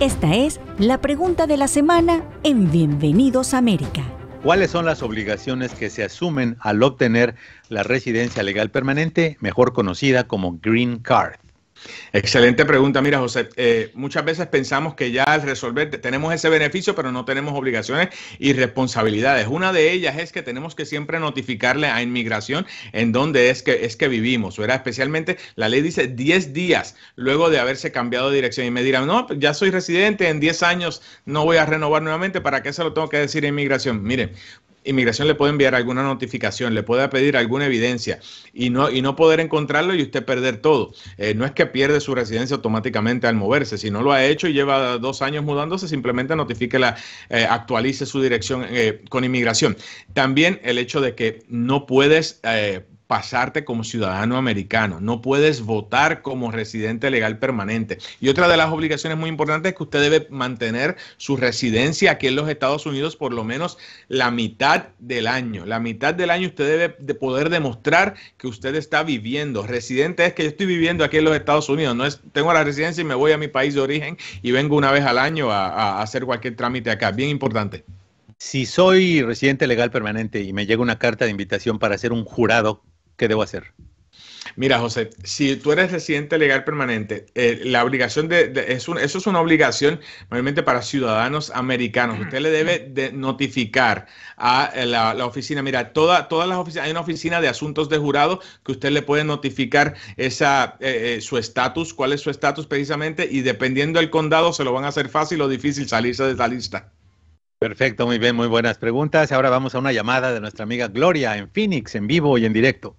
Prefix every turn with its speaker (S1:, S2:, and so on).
S1: Esta es la pregunta de la semana en Bienvenidos a América. ¿Cuáles son las obligaciones que se asumen al obtener la residencia legal
S2: permanente, mejor conocida como Green Card? Excelente pregunta. Mira, José, eh, muchas veces pensamos que ya al resolver tenemos ese beneficio, pero no tenemos obligaciones y responsabilidades. Una de ellas es que tenemos que siempre notificarle a inmigración en dónde es que, es que vivimos, Era Especialmente la ley dice 10 días luego de haberse cambiado de dirección y me dirán, no, pues ya soy residente, en 10 años no voy a renovar nuevamente, ¿para qué se lo tengo que decir a inmigración? Mire, inmigración le puede enviar alguna notificación, le puede pedir alguna evidencia y no, y no poder encontrarlo y usted perder todo. Eh, no es que pierde su residencia automáticamente al moverse, si no lo ha hecho y lleva dos años mudándose, simplemente notifíquela, eh, actualice su dirección eh, con inmigración. También el hecho de que no puedes... Eh, pasarte como ciudadano americano, no puedes votar como residente legal permanente. Y otra de las obligaciones muy importantes es que usted debe mantener su residencia aquí en los Estados Unidos por lo menos la mitad del año. La mitad del año usted debe de poder demostrar que usted está viviendo. Residente es que yo estoy viviendo aquí en los Estados Unidos, no tengo la residencia y me voy a mi país de origen y vengo una vez al año a, a hacer cualquier trámite acá. Bien importante
S1: si soy residente legal permanente y me llega una carta de invitación para ser un jurado ¿qué debo hacer?
S2: Mira, José, si tú eres residente legal permanente, eh, la obligación de, es eso es una obligación normalmente para ciudadanos americanos. Usted le debe notificar a eh, la, oficina. Mira, toda, todas las oficinas, hay una oficina de asuntos de jurado que usted le puede notificar esa, eh, su estatus, cuál es su estatus precisamente, y dependiendo del condado se lo van a hacer fácil o difícil salirse de esa lista. Perfecto, muy bien, muy
S1: buenas preguntas. Ahora vamos a una llamada de nuestra amiga Gloria en Phoenix, en vivo y en directo.